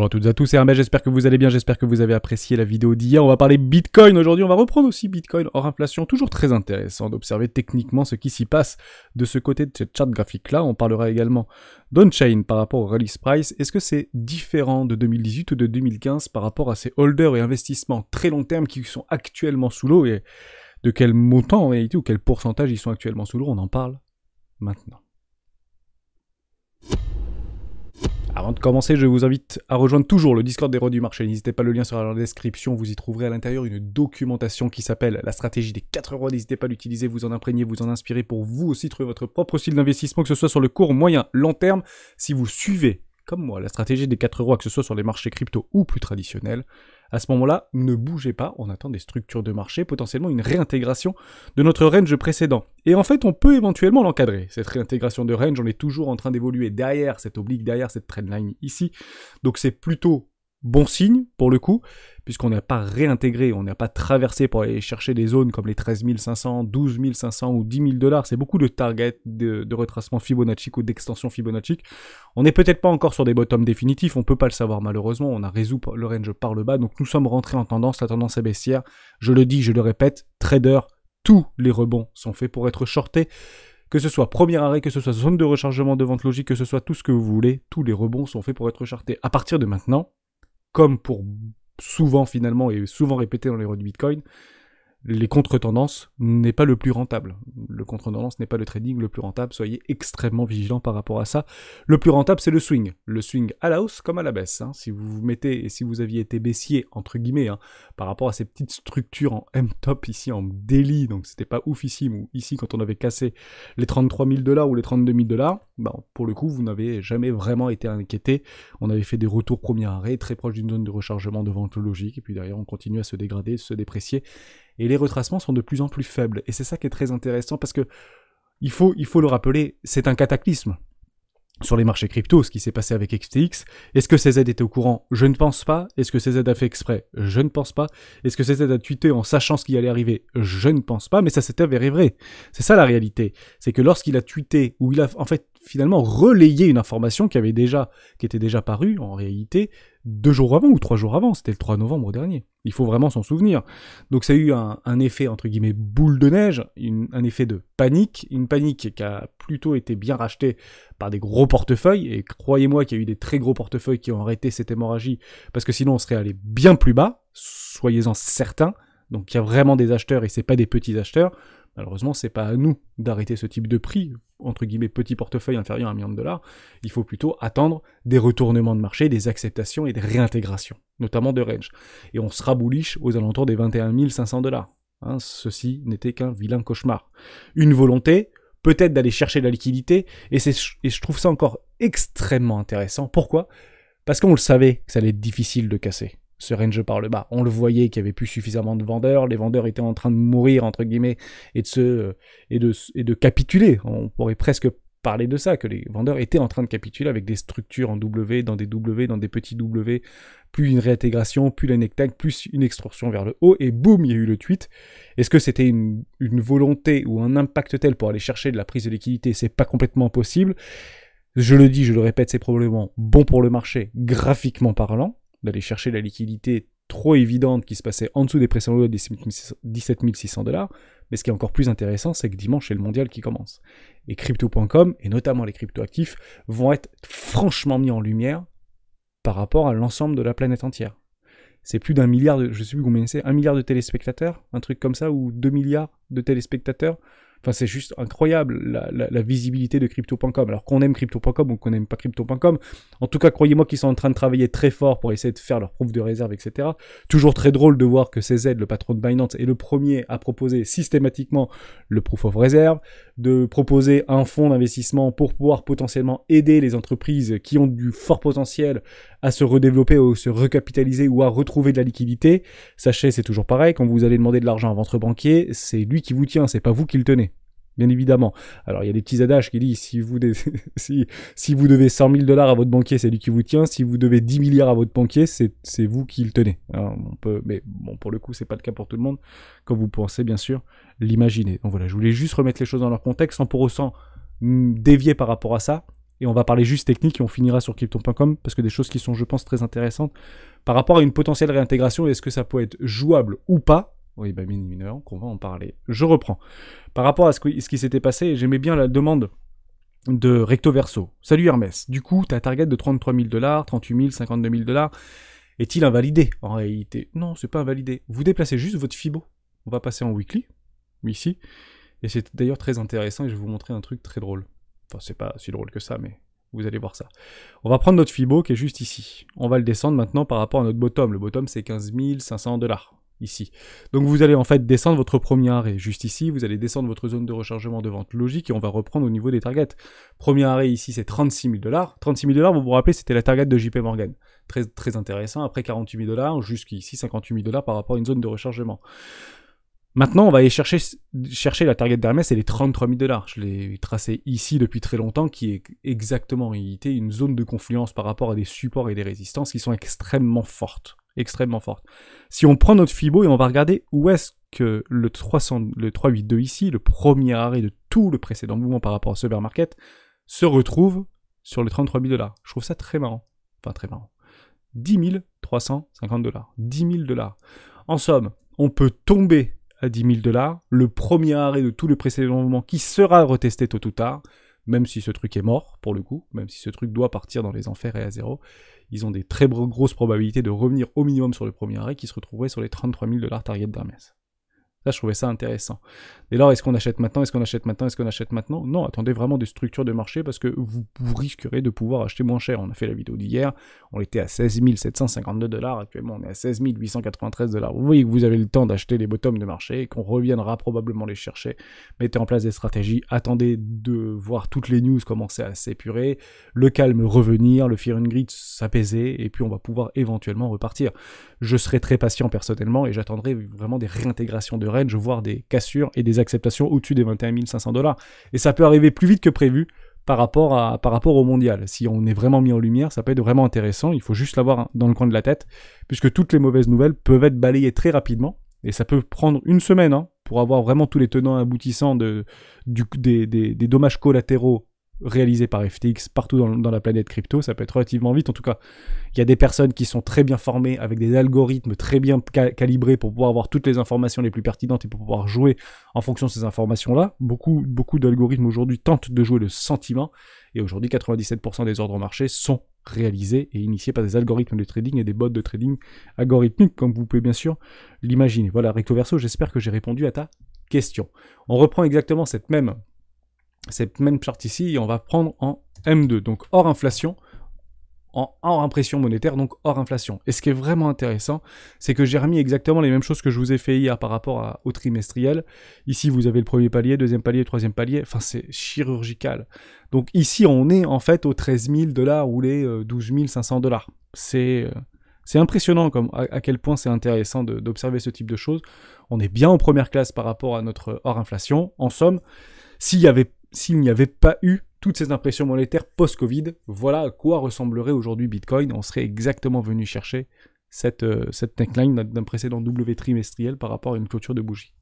Bonjour à toutes et à tous, c'est Hermès, j'espère que vous allez bien, j'espère que vous avez apprécié la vidéo d'hier. On va parler Bitcoin aujourd'hui, on va reprendre aussi Bitcoin hors inflation. Toujours très intéressant d'observer techniquement ce qui s'y passe de ce côté de cette charte graphique-là. On parlera également d'onchain par rapport au release price. Est-ce que c'est différent de 2018 ou de 2015 par rapport à ces holders et investissements très long terme qui sont actuellement sous l'eau et de quel montant en réalité ou quel pourcentage ils sont actuellement sous l'eau On en parle maintenant. Avant de commencer, je vous invite à rejoindre toujours le Discord des rois du marché. N'hésitez pas, le lien sera dans la description. Vous y trouverez à l'intérieur une documentation qui s'appelle La stratégie des 4 rois. N'hésitez pas à l'utiliser, vous en imprégner, vous en inspirer pour vous aussi trouver votre propre style d'investissement, que ce soit sur le court, moyen, long terme. Si vous suivez, comme moi, la stratégie des 4 rois, que ce soit sur les marchés crypto ou plus traditionnels, à ce moment-là, ne bougez pas, on attend des structures de marché, potentiellement une réintégration de notre range précédent. Et en fait, on peut éventuellement l'encadrer. Cette réintégration de range, on est toujours en train d'évoluer derrière cette oblique, derrière cette trendline ici. Donc c'est plutôt bon signe pour le coup, puisqu'on n'a pas réintégré, on n'a pas traversé pour aller chercher des zones comme les 13 500, 12 500 ou 10 000 dollars. C'est beaucoup de targets de, retracement Fibonacci ou d'extension Fibonacci. On n'est peut-être pas encore sur des bottoms définitifs, on peut pas le savoir malheureusement. On a résout le range par le bas, donc nous sommes rentrés en tendance, la tendance est baissière. Je le dis, je le répète, trader, tous les rebonds sont faits pour être shortés que ce soit premier arrêt, que ce soit zone de rechargement de vente logique, que ce soit tout ce que vous voulez, tous les rebonds sont faits pour être shortés. À partir de maintenant, comme pour souvent finalement et souvent répété dans les rues du Bitcoin, les contre-tendances n'est pas le plus rentable. Le contre-tendance n'est pas le trading le plus rentable, soyez extrêmement vigilant par rapport à ça. Le plus rentable, c'est le swing. Le swing à la hausse comme à la baisse. Hein. Si vous vous mettez, et si vous aviez été baissier, entre guillemets, hein, par rapport à ces petites structures en M-top ici, en daily, donc c'était pas oufissime, ou ici quand on avait cassé les 33 000 dollars ou les 32 000 dollars, ben, pour le coup, vous n'avez jamais vraiment été inquiété. On avait fait des retours premier arrêt, très proche d'une zone de rechargement de vente logique, et puis derrière, on continue à se dégrader, se déprécier et les retracements sont de plus en plus faibles. Et c'est ça qui est très intéressant parce que il faut, il faut le rappeler, c'est un cataclysme sur les marchés crypto, ce qui s'est passé avec XTX. Est-ce que CZ était au courant Je ne pense pas. Est-ce que CZ a fait exprès Je ne pense pas. Est-ce que CZ a tweeté en sachant ce qui allait arriver Je ne pense pas, mais ça s'était avéré vrai. C'est ça la réalité. C'est que lorsqu'il a tweeté, ou il a en fait finalement relayer une information qui avait déjà, qui était déjà parue en réalité deux jours avant ou trois jours avant. C'était le 3 novembre dernier. Il faut vraiment s'en souvenir. Donc ça a eu un, effet entre guillemets boule de neige, un effet de panique, une panique qui a plutôt été bien rachetée par des gros portefeuilles. Et croyez-moi qu'il y a eu des très gros portefeuilles qui ont arrêté cette hémorragie parce que sinon on serait allé bien plus bas. Soyez-en certains. Donc il y a vraiment des acheteurs et c'est pas des petits acheteurs. Malheureusement, ce n'est pas à nous d'arrêter ce type de prix, entre guillemets petit portefeuille inférieur à un million de dollars. Il faut plutôt attendre des retournements de marché, des acceptations et des réintégrations, notamment de range. Et on sera bullish aux alentours des 21 500 dollars. Hein, ceci n'était qu'un vilain cauchemar. Une volonté, peut-être d'aller chercher de la liquidité, et, et je trouve ça encore extrêmement intéressant. Pourquoi Parce qu'on le savait que ça allait être difficile de casser. Ce range par le bas. On le voyait qu'il n'y avait plus suffisamment de vendeurs, les vendeurs étaient en train de mourir, entre guillemets, et de, se, et de, et de capituler. On pourrait presque parler de ça, que les vendeurs étaient en train de capituler avec des structures en W, dans des W, dans des petits W, plus une réintégration, plus la nectac, plus une extorsion vers le haut, et boum, il y a eu le tweet. Est-ce que c'était une, une, volonté ou un impact tel pour aller chercher de la prise de liquidité C'est pas complètement possible. Je le dis, je le répète, c'est probablement bon pour le marché, graphiquement parlant, d'aller chercher la liquidité trop évidente qui se passait en dessous des pressions lourdes des 17 600 dollars. Mais ce qui est encore plus intéressant, c'est que dimanche, c'est le mondial qui commence. Et crypto.com, et notamment les cryptoactifs, vont être franchement mis en lumière par rapport à l'ensemble de la planète entière. C'est plus d'un milliard de, je sais plus combien c'est, un milliard de téléspectateurs, un truc comme ça, ou deux milliards de téléspectateurs Enfin, c'est juste incroyable la, visibilité de crypto.com. Alors qu'on aime crypto.com ou qu'on n'aime pas crypto.com, en tout cas, croyez-moi qu'ils sont en train de travailler très fort pour essayer de faire leur proof de réserve, etc. Toujours très drôle de voir que CZ, le patron de Binance, est le premier à proposer systématiquement le proof of reserve, de proposer un fonds d'investissement pour pouvoir potentiellement aider les entreprises qui ont du fort potentiel à se redévelopper ou se recapitaliser ou à retrouver de la liquidité. Sachez, c'est toujours pareil, quand vous allez demander de l'argent à votre banquier, c'est lui qui vous tient, c'est pas vous qui le tenez bien évidemment. Alors il y a des petits adages qui disent si vous, devez 100 000 dollars à votre banquier, c'est lui qui vous tient. Si vous devez 10 milliards à votre banquier, c'est vous qui le tenez. on peut, mais bon, pour le coup, c'est pas le cas pour tout le monde, comme vous pensez bien sûr l'imaginer. Donc voilà, je voulais juste remettre les choses dans leur contexte sans pour autant mm, dévier par rapport à ça. Et on va parler juste technique et on finira sur crypton.com parce que des choses qui sont, je pense, très intéressantes par rapport à une potentielle réintégration. Est-ce que ça peut être jouable ou pas oui, bah qu'on va en parler. Je reprends. Par rapport à ce, qui, s'était passé, j'aimais bien la demande de Recto Verso. Salut Hermès, du coup, ta target de 33 000 dollars, 38 000, 52 000 dollars, est-il invalidé en réalité Non, c'est pas invalidé. Vous déplacez juste votre FIBO. On va passer en weekly, ici. Et c'est d'ailleurs très intéressant et je vais vous montrer un truc très drôle. Enfin, c'est pas si drôle que ça, mais vous allez voir ça. On va prendre notre FIBO qui est juste ici. On va le descendre maintenant par rapport à notre bottom. Le bottom, c'est 15 500 dollars ici. Donc vous allez en fait descendre votre premier arrêt. Juste ici, vous allez descendre votre zone de rechargement de vente logique et on va reprendre au niveau des targets. Premier arrêt ici, c'est 36 000 dollars. 36 000 dollars, vous vous rappelez, c'était la target de JP Morgan. Très, très intéressant. Après 48 000 dollars, jusqu'ici 58 000 dollars par rapport à une zone de rechargement. Maintenant, on va aller chercher, chercher la target d'Hermès, c'est les 33 000 dollars. Je l'ai tracé ici depuis très longtemps, qui est exactement en réalité une zone de confluence par rapport à des supports et des résistances qui sont extrêmement fortes extrêmement forte. Si on prend notre Fibo et on va regarder où est-ce que le 300, le 382 ici, le premier arrêt de tout le précédent mouvement par rapport au Super Market, se retrouve sur le 33 000 dollars. Je trouve ça très marrant. Enfin, très marrant. 10 350 dollars. 10 000 dollars. En somme, on peut tomber à 10 000 dollars, le premier arrêt de tout le précédent mouvement qui sera retesté tôt ou tard, même si ce truc est mort, pour le coup, même si ce truc doit partir dans les enfers et à zéro, ils ont des très grosses probabilités de revenir au minimum sur le premier arrêt qui se retrouverait sur les 33 000 dollars target d'Hermès. Ça, je trouvais ça intéressant. Dès lors, est-ce qu'on achète maintenant Est-ce qu'on achète maintenant Est-ce qu'on achète maintenant Non, attendez vraiment des structures de marché parce que vous, risquerez de pouvoir acheter moins cher. On a fait la vidéo d'hier, on était à 16 752 dollars, actuellement on est à 16 893 dollars. Vous voyez que vous avez le temps d'acheter les bottoms de marché et qu'on reviendra probablement les chercher. Mettez en place des stratégies, attendez de voir toutes les news commencer à s'épurer, le calme revenir, le fear and greed s'apaiser et puis on va pouvoir éventuellement repartir. Je serai très patient personnellement et j'attendrai vraiment des réintégrations de je voire des cassures et des acceptations au-dessus des 21 500 dollars. Et ça peut arriver plus vite que prévu par rapport, à, par rapport au mondial. Si on est vraiment mis en lumière, ça peut être vraiment intéressant. Il faut juste l'avoir dans le coin de la tête, puisque toutes les mauvaises nouvelles peuvent être balayées très rapidement. Et ça peut prendre une semaine hein, pour avoir vraiment tous les tenants aboutissants de, des dommages collatéraux réalisé par FTX partout dans, la planète crypto. Ça peut être relativement vite. En tout cas, il y a des personnes qui sont très bien formées avec des algorithmes très bien calibrés pour pouvoir avoir toutes les informations les plus pertinentes et pour pouvoir jouer en fonction de ces informations-là. Beaucoup, beaucoup d'algorithmes aujourd'hui tentent de jouer le sentiment. Et aujourd'hui, 97% des ordres marché sont réalisés et initiés par des algorithmes de trading et des bots de trading algorithmiques, comme vous pouvez bien sûr l'imaginer. Voilà, recto verso, j'espère que j'ai répondu à ta question. On reprend exactement cette même cette même charte ici, on va prendre en M2, donc hors inflation, en hors impression monétaire, donc hors inflation. Et ce qui est vraiment intéressant, c'est que j'ai remis exactement les mêmes choses que je vous ai fait hier par rapport au trimestriel. Ici, vous avez le premier palier, deuxième palier, troisième palier. Enfin, c'est chirurgical. Donc ici, on est en fait aux 13 000 dollars ou les 12 euh, 500 dollars. C'est... Euh, c'est impressionnant comme à, quel point c'est intéressant d'observer ce type de choses. On est bien en première classe par rapport à notre hors inflation. En somme, s'il n'y avait s'il n'y avait pas eu toutes ces impressions monétaires post-Covid, voilà à quoi ressemblerait aujourd'hui Bitcoin. On serait exactement venu chercher cette, euh, cette neckline d'un précédent W trimestriel par rapport à une clôture de bougie.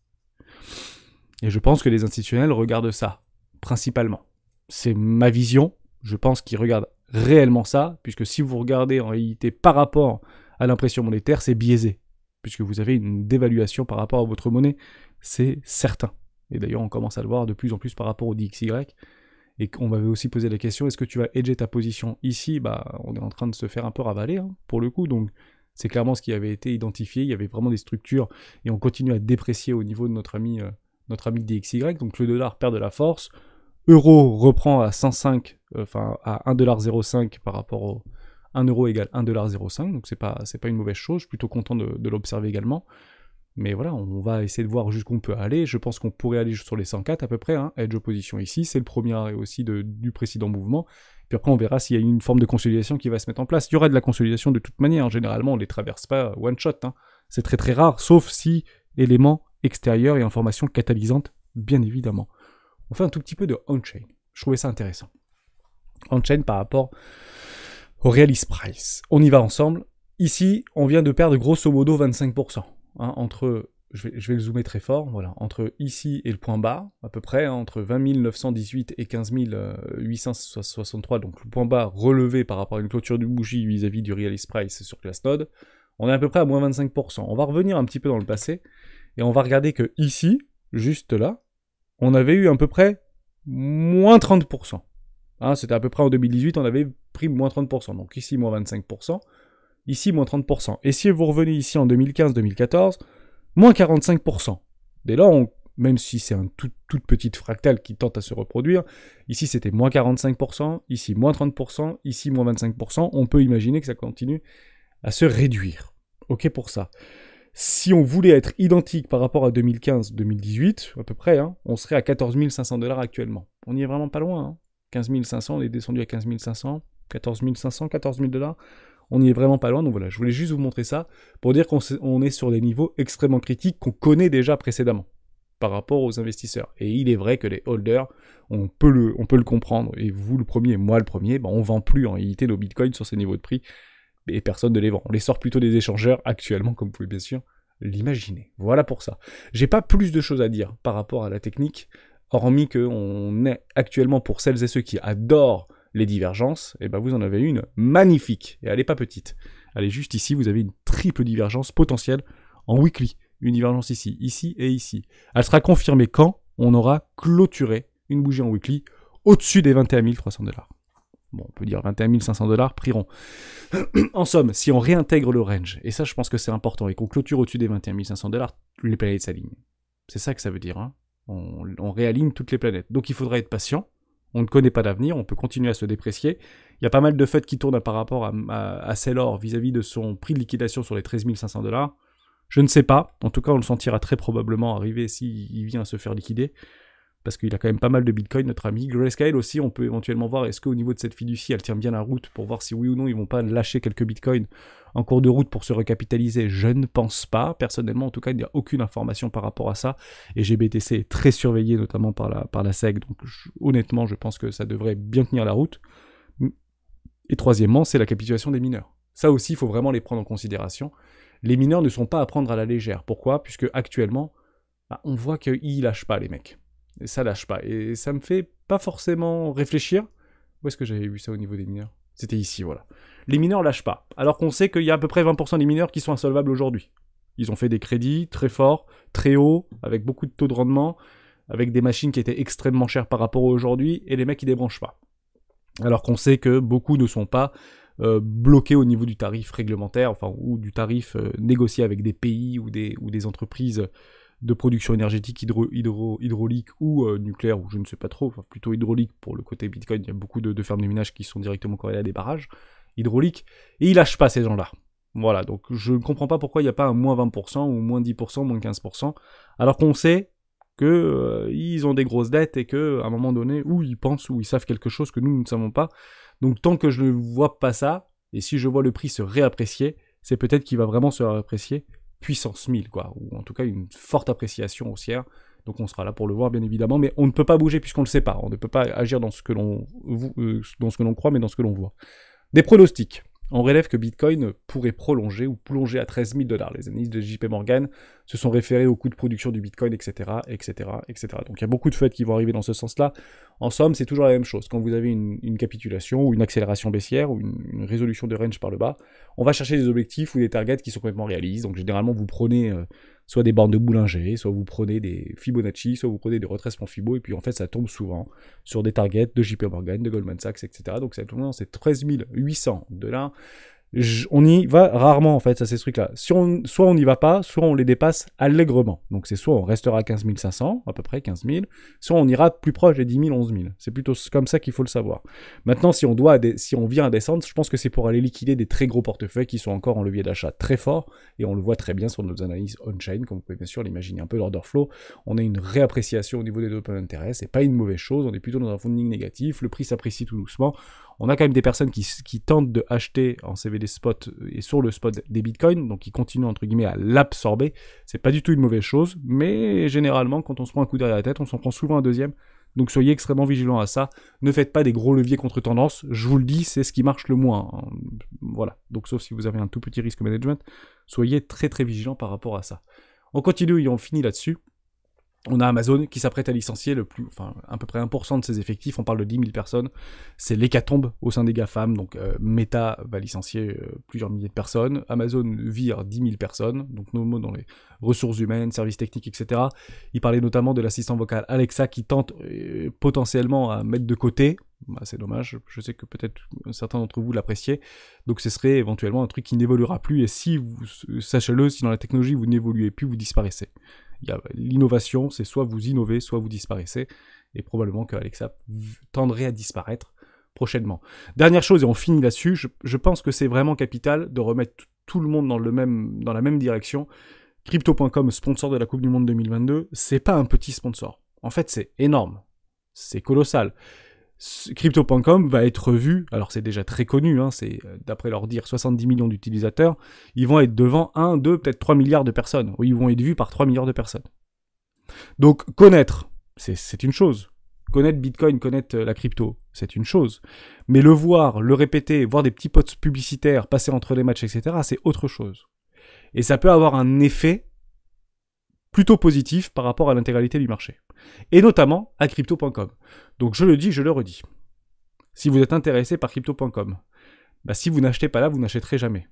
Et je pense que les institutionnels regardent ça, principalement. C'est ma vision, je pense qu'ils regardent réellement ça, puisque si vous regardez en réalité par rapport à l'impression monétaire, c'est biaisé, puisque vous avez une dévaluation par rapport à votre monnaie, c'est certain. Et d'ailleurs, on commence à le voir de plus en plus par rapport au DXY. Et on m'avait aussi posé la question, est-ce que tu vas edger ta position ici Bah, on est en train de se faire un peu ravaler, hein, pour le coup. Donc, c'est clairement ce qui avait été identifié. Il y avait vraiment des structures et on continue à déprécier au niveau de notre ami, euh, notre ami DXY. Donc, le dollar perd de la force. Euro reprend à 105, euh, enfin, à 1,05 par rapport au, 1 euro égale 1,05, donc c'est pas, pas une mauvaise chose, je suis plutôt content de l'observer également. Mais voilà, on va essayer de voir jusqu'où on peut aller. Je pense qu'on pourrait aller sur les 104 à peu près. Hein, Edge opposition ici, c'est le premier arrêt aussi du précédent mouvement. Puis après, on verra s'il y a une forme de consolidation qui va se mettre en place. Il y aura de la consolidation de toute manière. Généralement, on ne les traverse pas one shot. Hein. C'est très très rare, sauf si éléments extérieur et information catalysante, bien évidemment. On fait un tout petit peu de on-chain. Je trouvais ça intéressant. On-chain par rapport au Realist price. On y va ensemble. Ici, on vient de perdre grosso modo 25%. Hein, entre, je vais, je vais, le zoomer très fort, voilà, entre ici et le point bas, à peu près, hein, entre 20 918 et 15 863, donc le point bas relevé par rapport à une clôture du bougie vis-à-vis du Realist Price sur ClassNode, on est à peu près à moins 25%. On va revenir un petit peu dans le passé, et on va regarder que ici, juste là, on avait eu à peu près moins 30%. Hein, c'était à peu près en 2018, on avait pris moins 30%, donc ici moins 25% ici moins 30%. Et si vous revenez ici en 2015-2014, moins 45%. Dès là, on, même si c'est un tout, toute petite fractale qui tente à se reproduire, ici c'était moins 45%, ici moins 30%, ici moins 25%, on peut imaginer que ça continue à se réduire. Ok pour ça. Si on voulait être identique par rapport à 2015-2018, à peu près, hein, on serait à 14 500 dollars actuellement. On n'y est vraiment pas loin. Hein. 15 500, on est descendu à 15 500, 14 500, 14 000 dollars on n'y est vraiment pas loin. Donc voilà, je voulais juste vous montrer ça pour dire qu'on est sur des niveaux extrêmement critiques qu'on connaît déjà précédemment par rapport aux investisseurs. Et il est vrai que les holders, on peut le, on peut le comprendre, et vous le premier, moi le premier, on bah, on vend plus en réalité nos bitcoins sur ces niveaux de prix, et personne ne les vend. On les sort plutôt des échangeurs actuellement, comme vous pouvez bien sûr l'imaginer. Voilà pour ça. J'ai pas plus de choses à dire par rapport à la technique, hormis qu'on est actuellement pour celles et ceux qui adorent les divergences, et eh ben vous en avez une magnifique, et elle n'est pas petite. Elle est juste ici, vous avez une triple divergence potentielle en weekly. Une divergence ici, ici et ici. Elle sera confirmée quand on aura clôturé une bougie en weekly au-dessus des 21 300 dollars. Bon, on peut dire 21 500 dollars, prix en somme, si on réintègre le range, et ça je pense que c'est important, et qu'on clôture au-dessus des 21 500 dollars, les planètes s'alignent. C'est ça que ça veut dire. Hein. on, on réaligne toutes les planètes. Donc il faudra être patient on ne connaît pas d'avenir, on peut continuer à se déprécier. Il y a pas mal de faits qui tournent par rapport à, à, vis-à-vis de son prix de liquidation sur les 13 500 dollars. Je ne sais pas. En tout cas, on le sentira très probablement arriver s'il vient à se faire liquider parce qu'il a quand même pas mal de bitcoin, notre ami. Grayscale aussi, on peut éventuellement voir est-ce qu'au niveau de cette fiducie, elle tient bien la route pour voir si oui ou non ils vont pas lâcher quelques bitcoins en cours de route pour se recapitaliser. Je ne pense pas, personnellement, en tout cas, il n'y a aucune information par rapport à ça. Et GBTC est très surveillé, notamment par la, par la SEC, donc honnêtement, je pense que ça devrait bien tenir la route. Et troisièmement, c'est la capitulation des mineurs. Ça aussi, il faut vraiment les prendre en considération. Les mineurs ne sont pas à prendre à la légère. Pourquoi Puisque actuellement, bah, on voit qu'ils lâchent pas les mecs ça lâche pas. Et ça me fait pas forcément réfléchir. Où est-ce que j'avais vu ça au niveau des mineurs C'était ici, voilà. Les mineurs lâchent pas. Alors qu'on sait qu'il y a à peu près 20% des mineurs qui sont insolvables aujourd'hui. Ils ont fait des crédits très forts, très hauts, avec beaucoup de taux de rendement, avec des machines qui étaient extrêmement chères par rapport à aujourd'hui, et les mecs ils débranchent pas. Alors qu'on sait que beaucoup ne sont pas euh, bloqués au niveau du tarif réglementaire, enfin, ou du tarif euh, négocié avec des pays ou des, ou des entreprises de production énergétique hydro, hydro, hydraulique ou euh, nucléaire, ou je ne sais pas trop, plutôt hydraulique pour le côté Bitcoin, il y a beaucoup de, fermes de minage qui sont directement corrélées à des barrages hydrauliques, et ils lâchent pas ces gens-là. Voilà, donc je ne comprends pas pourquoi il n'y a pas un moins 20% ou moins 10%, moins 15%, alors qu'on sait que euh, ils ont des grosses dettes et que à un moment donné, ou ils pensent, ou ils savent quelque chose que nous, nous ne savons pas. Donc tant que je ne vois pas ça, et si je vois le prix se réapprécier, c'est peut-être qu'il va vraiment se réapprécier puissance 1000, quoi, ou en tout cas une forte appréciation haussière. Donc on sera là pour le voir bien évidemment, mais on ne peut pas bouger puisqu'on ne le sait pas. On ne peut pas agir dans ce que l'on euh, dans ce que l'on croit, mais dans ce que l'on voit. Des pronostics. On relève que Bitcoin pourrait prolonger ou plonger à 13 000 dollars. Les analystes de JP Morgan se sont référés au coût de production du Bitcoin, etc., etc., etc. Donc il y a beaucoup de faits qui vont arriver dans ce sens-là. En somme, c'est toujours la même chose. Quand vous avez une, capitulation ou une accélération baissière ou une, résolution de range par le bas, on va chercher des objectifs ou des targets qui sont complètement réalistes. Donc généralement, vous prenez euh, soit des bornes de Boulanger, soit vous prenez des Fibonacci, soit vous prenez des retracements Fibo, et puis en fait, ça tombe souvent sur des targets de JP Morgan, de Goldman Sachs, etc. Donc ça tombe dans ces 13 800 dollars on y va rarement en fait, ça ces trucs-là. Si on, soit on n'y va pas, soit on les dépasse allègrement. Donc c'est soit on restera à 15 500, à peu près 15 000, soit on ira plus proche des 10 000, 11 000. C'est plutôt comme ça qu'il faut le savoir. Maintenant, si on, doit si on vient à descendre, je pense que c'est pour aller liquider des très gros portefeuilles qui sont encore en levier d'achat très fort, et on le voit très bien sur nos analyses on-chain, comme vous pouvez bien sûr l'imaginer un peu, l'order flow. On a une réappréciation au niveau des open d'intérêt, c'est pas une mauvaise chose, on est plutôt dans un funding négatif, le prix s'apprécie tout doucement, on a quand même des personnes qui, tentent de acheter en CVD spot et sur le spot des bitcoins, donc qui continuent entre guillemets à l'absorber. C'est pas du tout une mauvaise chose, mais généralement, quand on se prend un coup derrière la tête, on s'en prend souvent un deuxième. Donc soyez extrêmement vigilants à ça. Ne faites pas des gros leviers contre tendance. Je vous le dis, c'est ce qui marche le moins. Voilà. Donc sauf si vous avez un tout petit risque management, soyez très très vigilant par rapport à ça. On continue et on finit là-dessus. On a Amazon qui s'apprête à licencier le à peu près 1% de ses effectifs. On parle de 10 000 personnes. C'est l'hécatombe au sein des GAFAM. Donc, euh, Meta va licencier euh, plusieurs milliers de personnes. Amazon vire 10 000 personnes. Donc, nos mots dans les ressources humaines, services techniques, etc. Il parlait notamment de l'assistant vocal Alexa qui tente euh, potentiellement à mettre de côté. Bah, c'est dommage. Je sais que peut-être certains d'entre vous l'appréciez. Donc, ce serait éventuellement un truc qui n'évoluera plus. Et si vous, sachez-le, si dans la technologie vous n'évoluez plus, vous disparaissez. L'innovation, c'est soit vous innovez, soit vous disparaissez. Et probablement que Alexa tendrait à disparaître prochainement. Dernière chose, et on finit là-dessus, je, pense que c'est vraiment capital de remettre tout le monde dans, le même, dans la même direction. Crypto.com, sponsor de la Coupe du Monde 2022, c'est pas un petit sponsor. En fait, c'est énorme. C'est colossal. Crypto.com va être vu, alors c'est déjà très connu, hein, c'est euh, d'après leur dire 70 millions d'utilisateurs, ils vont être devant 1, 2, peut-être 3 milliards de personnes, ou ils vont être vus par 3 milliards de personnes. Donc connaître, c'est une chose. Connaître Bitcoin, connaître euh, la crypto, c'est une chose. Mais le voir, le répéter, voir des petits potes publicitaires passer entre les matchs, etc., c'est autre chose. Et ça peut avoir un effet plutôt positif par rapport à l'intégralité du marché, et notamment à crypto.com. Donc je le dis, je le redis. Si vous êtes intéressé par crypto.com, bah, si vous n'achetez pas là, vous n'achèterez jamais.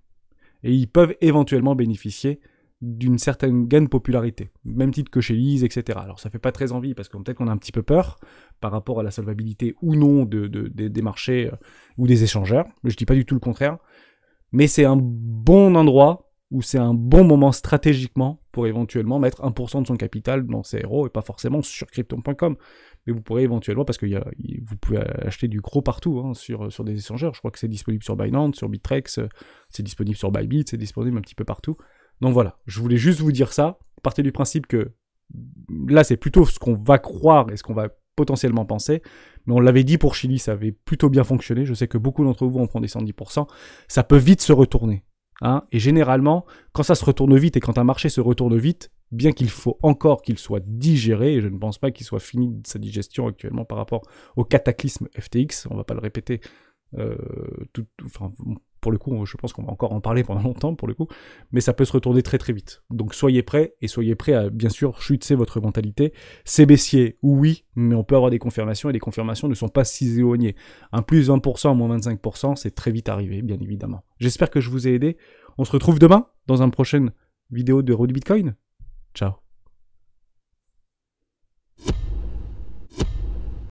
Et ils peuvent éventuellement bénéficier d'une certaine gain de popularité, même titre que chez Lise, etc. Alors ça fait pas très envie parce que peut-être qu'on a un petit peu peur par rapport à la solvabilité ou non des marchés euh, ou des échangeurs. Je dis pas du tout le contraire, mais c'est un bon endroit où c'est un bon moment stratégiquement pour éventuellement mettre 1% de son capital dans ces héros et pas forcément sur crypton.com. Mais vous pourrez éventuellement, parce que vous pouvez acheter du gros partout hein, sur, sur des échangeurs. Je crois que c'est disponible sur Binance, sur Bitrex, euh, c'est disponible sur Bybit, c'est disponible un petit peu partout. Donc voilà, je voulais juste vous dire ça. Partez du principe que mm, là, c'est plutôt ce qu'on va croire et ce qu'on va potentiellement penser. Mais on l'avait dit pour Chili, ça avait plutôt bien fonctionné. Je sais que beaucoup d'entre vous en prend des 110%. Ça peut vite se retourner. Hein. et généralement, quand ça se retourne vite et quand un marché se retourne vite, bien qu'il faut encore qu'il soit digéré, et je ne pense pas qu'il soit fini de sa digestion actuellement par rapport au cataclysme FTX, on ne va pas le répéter, euh, pour le coup, je pense qu'on va encore en parler pendant longtemps, pour le coup, mais ça peut se retourner très très vite. Donc soyez prêts, et soyez prêts à, bien sûr, chuter votre mentalité. C'est baissier, oui, mais on peut avoir des confirmations, et les confirmations ne sont pas si éloignées. Un plus 20%, moins 25%, c'est très vite arrivé, bien évidemment. J'espère que je vous ai aidé. On se retrouve demain dans un prochaine vidéo de Road Bitcoin. Ciao